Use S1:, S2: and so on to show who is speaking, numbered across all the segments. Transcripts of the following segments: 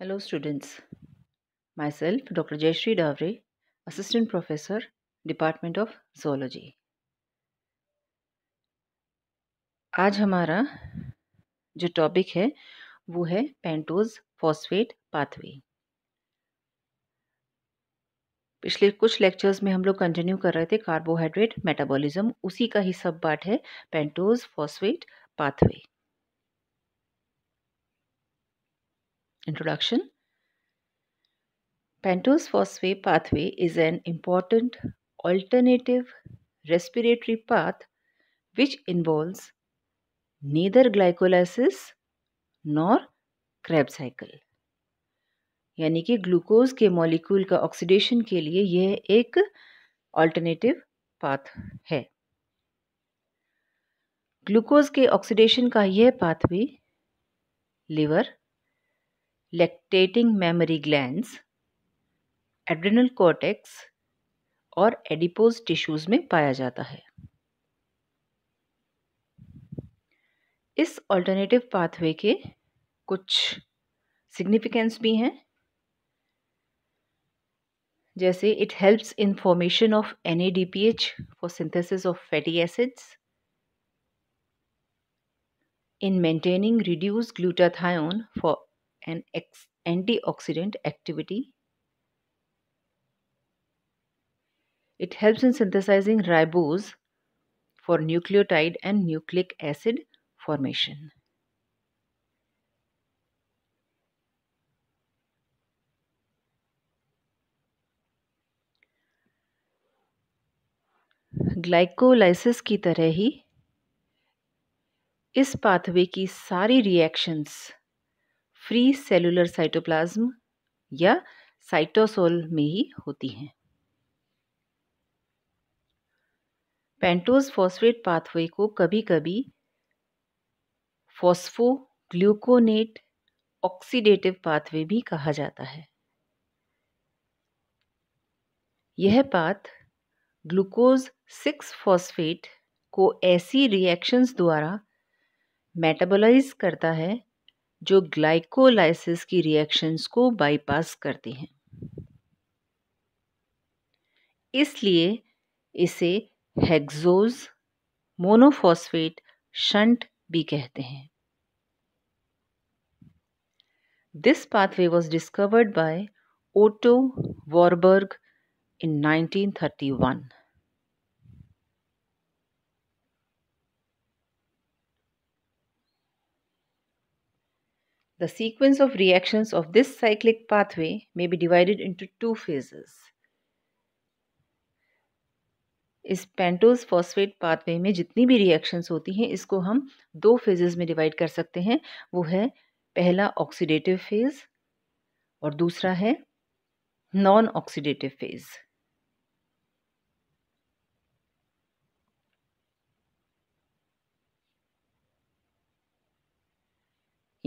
S1: Hello students, myself Dr. Jayashree Davre, Assistant Professor, Department of Zoology. आज हमारा जो topic है वो है पेंटोज फॉस्फेट पाथवे पिछले कुछ लेक्चर्स में हम लोग कंटिन्यू कर रहे थे कार्बोहाइड्रेट मेटाबॉलिज्म उसी का ही सब पार्ट है pentose phosphate pathway Introduction Pentose phosphate pathway is an important alternative respiratory path which involves neither glycolysis nor krebs cycle यानी कि ग्लूकोज के मॉलिक्यूल का ऑक्सीडेशन के लिए यह एक अल्टरनेटिव पाथ है ग्लूकोज के ऑक्सीडेशन का यह pathway liver lactating memory glands adrenal cortex और एडिपोज टिश्यूज में पाया जाता है इस ऑल्टरनेटिव पाथवे के कुछ सिग्निफिकेंस भी हैं जैसे it helps in formation of N A D P H for synthesis of fatty acids in maintaining reduce glutathione for and antioxidant activity. It helps in synthesizing ribose for nucleotide and nucleic acid formation. Glycolysis की तरह ही इस pathway की सारी reactions free cellular cytoplasm या cytosol में ही होती हैं पेंटोज फॉस्फेट पाथवे को कभी कभी फॉस्फोग्लूकोनेट ऑक्सीडेटिव पाथवे भी कहा जाता है यह पाथ ग्लूकोज सिक्स फॉस्फेट को ऐसी रिएक्शंस द्वारा मेटाबोलाइज करता है जो ग्लाइकोलाइसिस की रिएक्शंस को बाईपास करते हैं इसलिए इसे हेक्सोज मोनोफॉस्फेट शंट भी कहते हैं This pathway was discovered by Otto Warburg in 1931. The sequence of reactions of this cyclic pathway may be divided into two phases. इस पेंटोज फॉस्फेट पाथवे में जितनी भी रिएक्शंस होती हैं इसको हम दो फेजेस में डिवाइड कर सकते हैं वो है पहला ऑक्सीडेटिव फेज़ और दूसरा है नॉन ऑक्सीडेटिव फेज़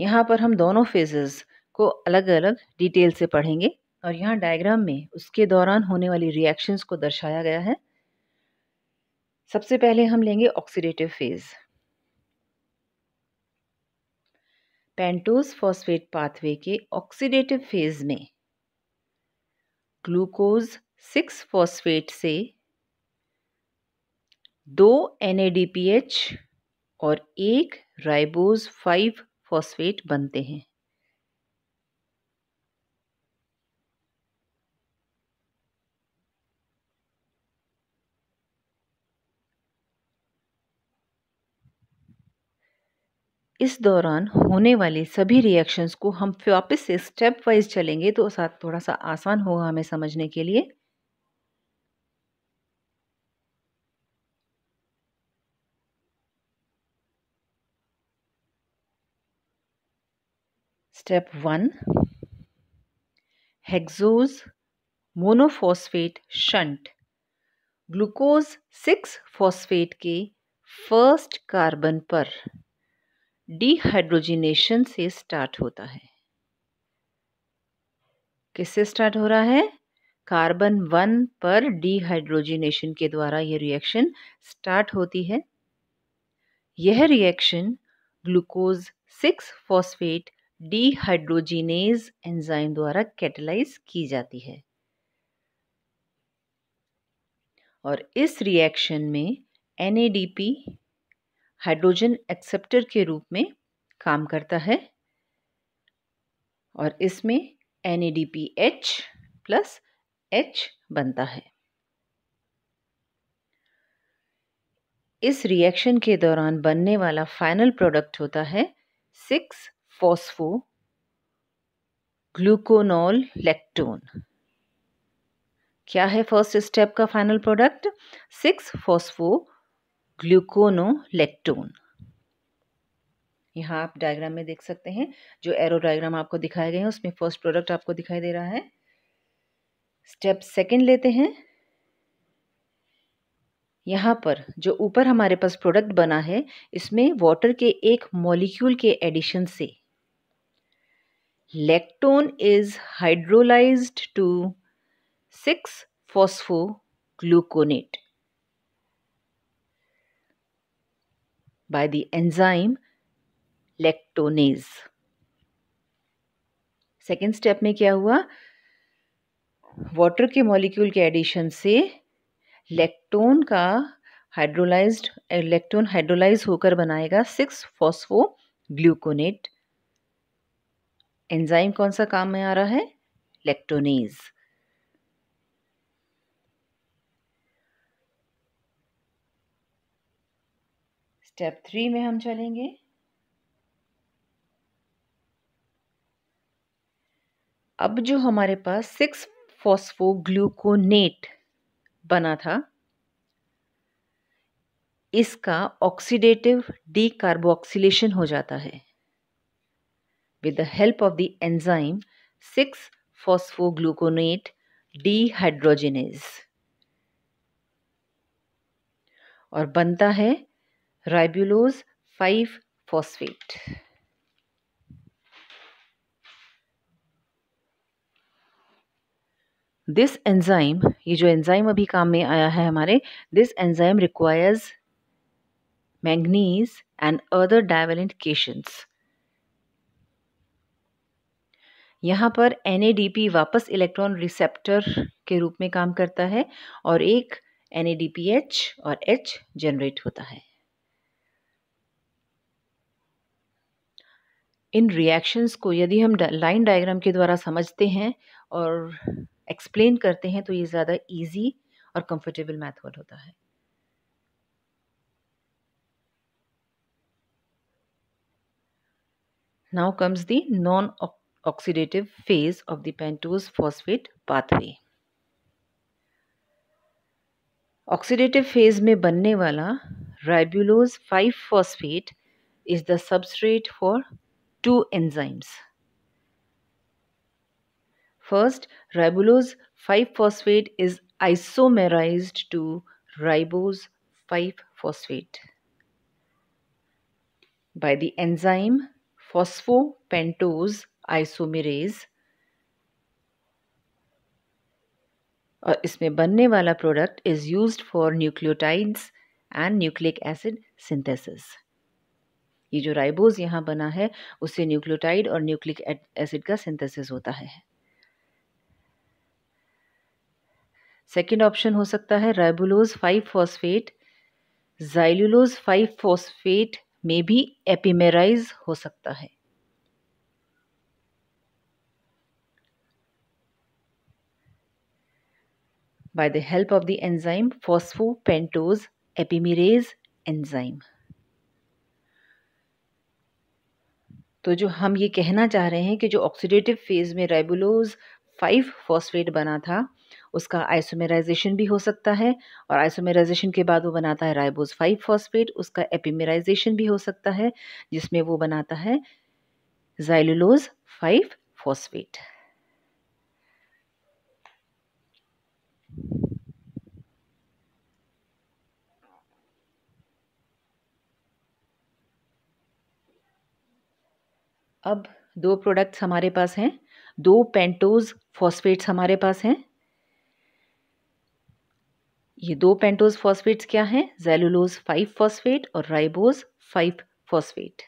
S1: यहाँ पर हम दोनों फेजेस को अलग अलग डिटेल से पढ़ेंगे और यहाँ डायग्राम में उसके दौरान होने वाली रिएक्शंस को दर्शाया गया है सबसे पहले हम लेंगे oxidative phase pentose phosphate pathway के ऑक्सीडेटिव फेज में ग्लूकोज सिक्स फॉस्फेट से दो एन और एक राइबोज फाइव फॉस्फेट बनते हैं इस दौरान होने वाले सभी रिएक्शंस को हम वापस से स्टेप वाइज चलेंगे तो साथ थोड़ा सा आसान होगा हमें समझने के लिए Step 1 Hexose monophosphate shunt glucose six phosphate के फर्स्ट कार्बन पर डिहाइड्रोजिनेशन से स्टार्ट होता है किससे स्टार्ट हो रहा है कार्बन वन पर डिहाइड्रोजिनेशन के द्वारा यह रिएक्शन स्टार्ट होती है यह reaction glucose six phosphate dehydrogenase enzyme द्वारा कैटेलाइज की जाती है और इस रिएक्शन में एनएडीपी हाइड्रोजन एक्सेप्टर के रूप में काम करता है और इसमें एच प्लस एच बनता है इस रिएक्शन के दौरान बनने वाला फाइनल प्रोडक्ट होता है सिक्स phospho ग्लूकोनोल लेक्टोन क्या है फर्स्ट स्टेप का final product six phospho gluconolactone यहाँ आप डायग्राम में देख सकते हैं जो एरो डायग्राम आपको दिखाए गए हैं उसमें फर्स्ट प्रोडक्ट आपको दिखाई दे रहा है स्टेप सेकंड लेते हैं यहाँ पर जो ऊपर हमारे पास प्रोडक्ट बना है इसमें वाटर के एक मॉलिक्यूल के एडिशन से lactone is hydrolyse to six phosphogluconate by the enzyme lactonase second step में क्या हुआ वाटर के मॉलिक्यूल के एडिशन से लेक्टोन का हाइड्रोलाइज्ड लेक्टोन हाइड्रोलाइज होकर बनाएगा सिक्स फॉस्फो ग्लूकोनेट एंजाइम कौन सा काम में आ रहा है लेक्टोनेज स्टेप थ्री में हम चलेंगे अब जो हमारे पास सिक्स फॉस्फोग्लूकोनेट बना था इसका ऑक्सीडेटिव डीकार्बोक्सिलेशन हो जाता है with the help of the enzyme 6-phosphogluconate dehydrogenase और बनता है राइब्यूलोज 5 फॉस्फेट दिस एंजाइम ये जो एंजाइम अभी काम में आया है हमारे this enzyme requires manganese and other divalent cations यहाँ पर एन वापस इलेक्ट्रॉन रिसेप्टर के रूप में काम करता है और एक एन और एच जनरेट होता है इन रिएक्शंस को यदि हम लाइन डायग्राम के द्वारा समझते हैं और एक्सप्लेन करते हैं तो ये ज़्यादा इजी और कंफर्टेबल मेथड होता है now comes the non oxidative phase of the pentose phosphate pathway. Oxidative phase. में बनने वाला ribulose five phosphate is the substrate for two enzymes. First, ribulose 5-phosphate is isomerized to ribose 5-phosphate by the enzyme phosphopentose isomerase और इसमें बनने वाला product is used for nucleotides and nucleic acid synthesis ये जो ribose यहाँ बना है उससे न्यूक्लियोटाइड और न्यूक्लिक एसिड का सिंथेसिस होता है सेकेंड ऑप्शन हो सकता है ribulose five phosphate xylulose five phosphate में भी एपिमेराइज हो सकता है by the help of the enzyme phosphopentose epimerase enzyme. तो जो हम ये कहना चाह रहे हैं कि जो ऑक्सीडेटिव फेज़ में रेबुलोज फाइव फॉस्फेट बना था उसका आइसोमेराइजेशन भी हो सकता है और आइसोमेराइजेशन के बाद वो बनाता है राइबोज फाइव फॉस्फेट उसका एपिमेराइजेशन भी हो सकता है जिसमें वो बनाता है जाइलुलोज फाइव फॉस्फेट अब दो प्रोडक्ट्स हमारे पास हैं दो पेंटोज फॉस्फेट्स हमारे पास हैं ये दो पेंटोज फॉस्फेट्स क्या हैं जेलुलोज फाइव फॉस्फेट और राइबोज फाइव फॉस्फेट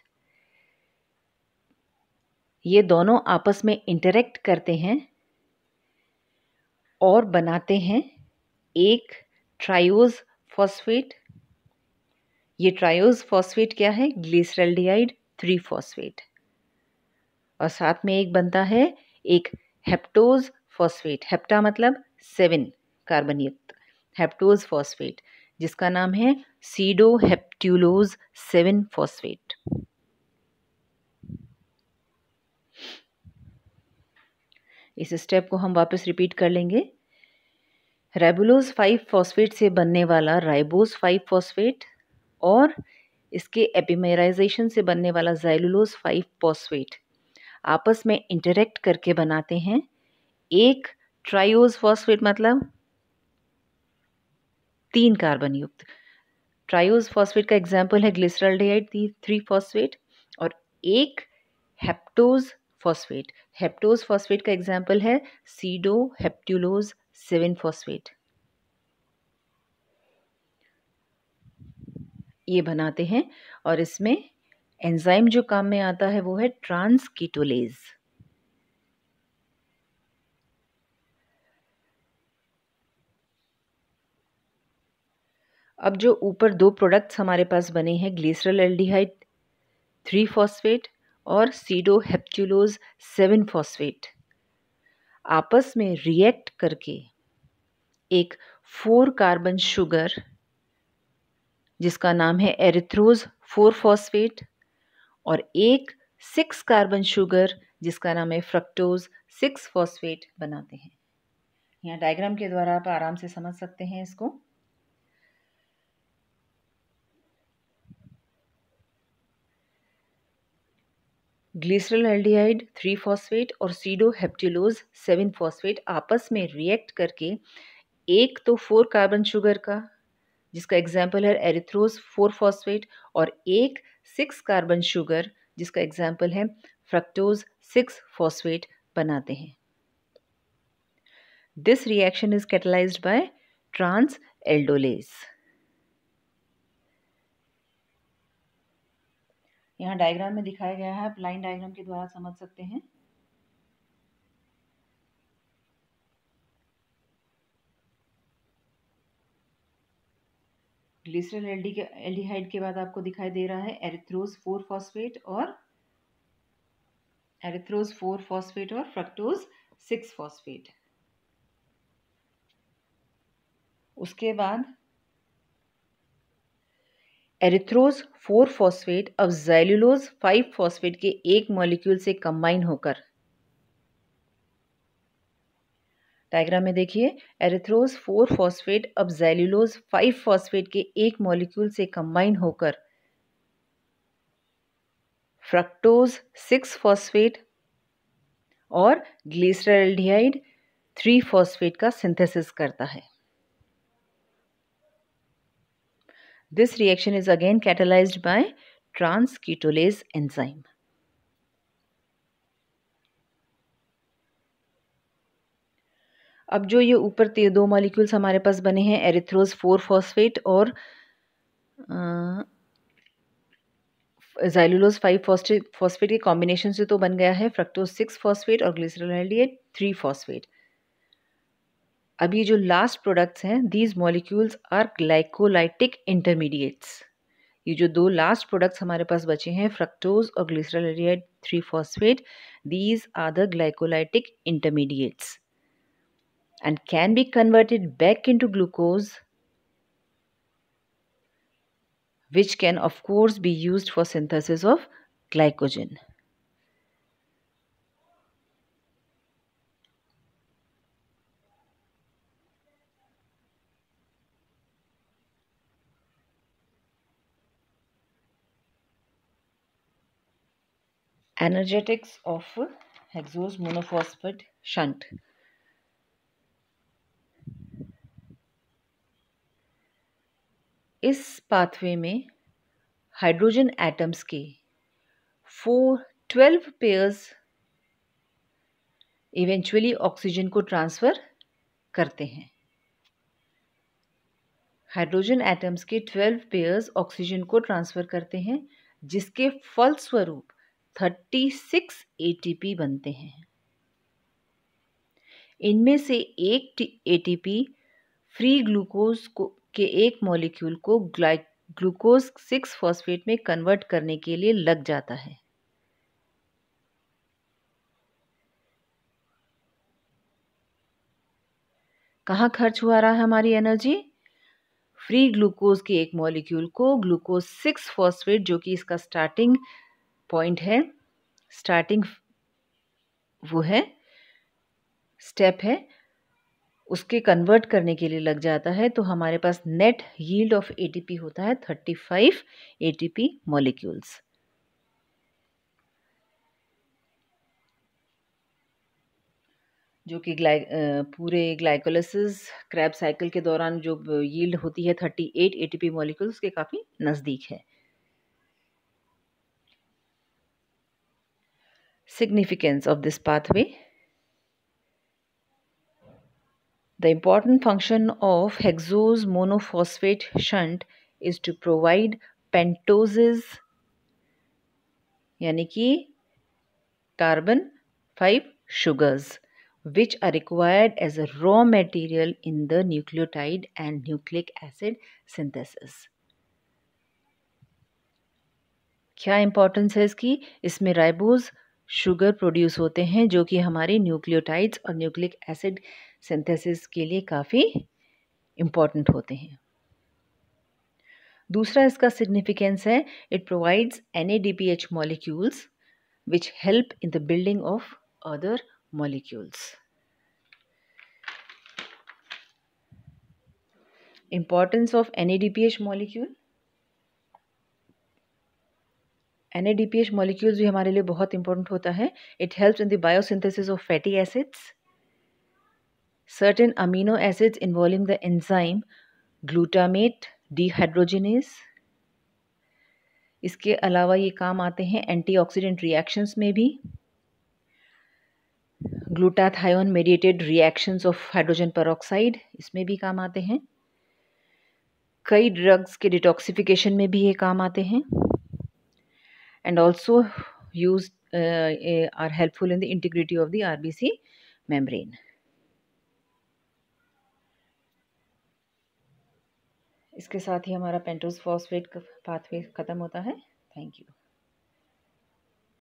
S1: ये दोनों आपस में इंटरेक्ट करते हैं और बनाते हैं एक ट्रायोज फॉस्फेट ये ट्रायोज फॉस्फेट क्या है ग्लिसरल्डिहाइड थ्री फॉस्फेट और साथ में एक बनता है एक हेप्टोज फॉस्फेट हेप्टा मतलब सेवन कार्बन युक्त हेप्टोज फॉस्फेट जिसका नाम है सीडो हेप्ट्यूलोज सेवन फॉस्फेट इस स्टेप को हम वापस रिपीट कर लेंगे राइबुलोज फाइव फॉस्फेट से बनने वाला राइबोज फाइव फॉस्फेट और इसके एपिमेराइजेशन से बनने वाला जाइलुलोज फाइव फॉस्फेट आपस में इंटरेक्ट करके बनाते हैं एक ट्राइज फॉस्फेट मतलब तीन कार्बन युक्त ट्राइओज फॉस्फेट का एग्जाम्पल है ग्लिसरल्डिहाइड थ्री फॉस्फेट और एक हेप्टोज फॉस्फेट हेप्टोज फॉस्फेट का एग्जाम्पल है सीडो हेप्ट्यूलोज सेवन फॉस्फेट ये बनाते हैं और इसमें एंजाइम जो काम में आता है वो है ट्रांसकीटोलेज अब जो ऊपर दो प्रोडक्ट्स हमारे पास बने हैं ग्लिसरल एल्डिहाइड थ्री फॉस्फेट और सीडो सेवन फॉस्फेट आपस में रिएक्ट करके एक फोर कार्बन शुगर जिसका नाम है एरिथ्रोज फोर फॉस्फेट और एक सिक्स कार्बन शुगर जिसका नाम है फ्रक्टोज सिक्स फॉस्फेट बनाते हैं यहाँ डायग्राम के द्वारा आप आराम से समझ सकते हैं इसको ग्लिसरल एल्डिहाइड थ्री फॉस्फेट और सीडो हेप्टिलोज सेवन फॉस्फेट आपस में रिएक्ट करके एक तो फोर कार्बन शुगर का जिसका एग्जाम्पल है एरिथ्रोज फोर फॉस्फेट और एक सिक्स कार्बन शुगर जिसका एग्जाम्पल है फ्रक्टोज सिक्स फॉस्फेट बनाते हैं this reaction is catalyse by transaldolase यहाँ डायग्राम में दिखाया गया है आप लाइन डायग्राम के द्वारा समझ सकते हैं ग्लिसरल एल्डी एल्डिहाइड के बाद आपको दिखाई दे रहा है एरिथ्रोज फोर फॉस्फेट और एरिथ्रोज फोर फॉस्फेट और फ्रक्टोज सिक्स फॉस्फेट उसके बाद एरिथ्रोज फोर फॉस्फेट अब जैल्यूलोज फाइव फॉस्फेट के एक मॉलिक्यूल से कंबाइन होकर डायग्राम में देखिए एरेथ्रोज फोर फॉस्फेट अब जैल्यूलोज फाइव फॉस्फेट के एक मॉलिक्यूल से कंबाइन होकर फ्रक्टोज सिक्स फॉस्फेट और ग्लीसरल्डिहाइड थ्री फॉस्फेट का सिंथेसिस करता है this reaction is again catalysed by transketolase enzyme अब जो ये ऊपर दो मॉलिक्यूल्स हमारे पास बने हैं एरिथ्रोज फोर फॉस्फेट और जाइलुलोज फाइव फॉस्फेट फॉस्फेट के कॉम्बिनेशन से तो बन गया है फ्रक्टोज सिक्स फॉस्फेट और ग्लिसरल थ्री फॉस्फेट अब ये जो लास्ट प्रोडक्ट्स हैं these molecules are glycolytic intermediates ये जो दो लास्ट प्रोडक्ट्स हमारे पास बचे हैं फ्रक्टोज और glyceral three phosphate these are the glycolytic intermediates and can be converted back into glucose which can of course be used for synthesis of glycogen. Energetics of hexose monophosphate shunt. इस पाथवे में hydrogen atoms के four twelve pairs eventually oxygen को transfer करते हैं hydrogen atoms के twelve pairs oxygen को transfer करते हैं जिसके फलस्वरूप थर्टी सिक्स ए बनते हैं इनमें से एक एटीपी फ्री ग्लूकोज को के एक मॉलिक्यूल को ग्लूकोज सिक्स फॉस्फेट में कन्वर्ट करने के लिए लग जाता है कहाँ खर्च हुआ रहा है हमारी एनर्जी फ्री ग्लूकोज के एक मॉलिक्यूल को ग्लूकोज सिक्स फॉस्फेट जो कि इसका स्टार्टिंग पॉइंट है स्टार्टिंग वो है स्टेप है उसके कन्वर्ट करने के लिए लग जाता है तो हमारे पास नेट यील्ड ऑफ एटीपी होता है थर्टी फाइव एटीपी मॉलिक्यूल्स जो कि ग्लाइ पूरे ग्लाइकोलिस क्रैब साइकिल के दौरान जो यील्ड होती है thirty eight A T molecules के काफ़ी नज़दीक है significance of this pathway The important function of hexose monophosphate shunt is to provide pentoses यानी कि carbon five sugars which are required as a raw material in the nucleotide and nucleic acid synthesis. क्या importance है इसकी इसमें ribose sugar produce होते हैं जो कि हमारे न्यूक्लियोटाइड्स और न्यूक्लिक एसिड सिंथेसिस के लिए काफ़ी इम्पॉर्टेंट होते हैं दूसरा इसका सिग्निफिकेंस है it provides N A D P H molecules which help in the building of other molecules N A D P H molecules भी हमारे लिए बहुत इंपॉर्टेंट होता है it helps in the biosynthesis of fatty acids certain amino acids involving the enzyme glutamate dehydrogenase इसके अलावा ये काम आते हैं एंटीऑक्सीडेंट रिएक्शंस में भी glutathione mediated reactions of hydrogen peroxide इसमें भी काम आते हैं कई ड्रग्स के डिटॉक्सिफिकेशन में भी ये काम आते हैं and also use are helpful in the integrity of the RBC membrane इसके साथ ही हमारा पेंटोज फॉस्फेट पाथवे ख़त्म होता है थैंक यू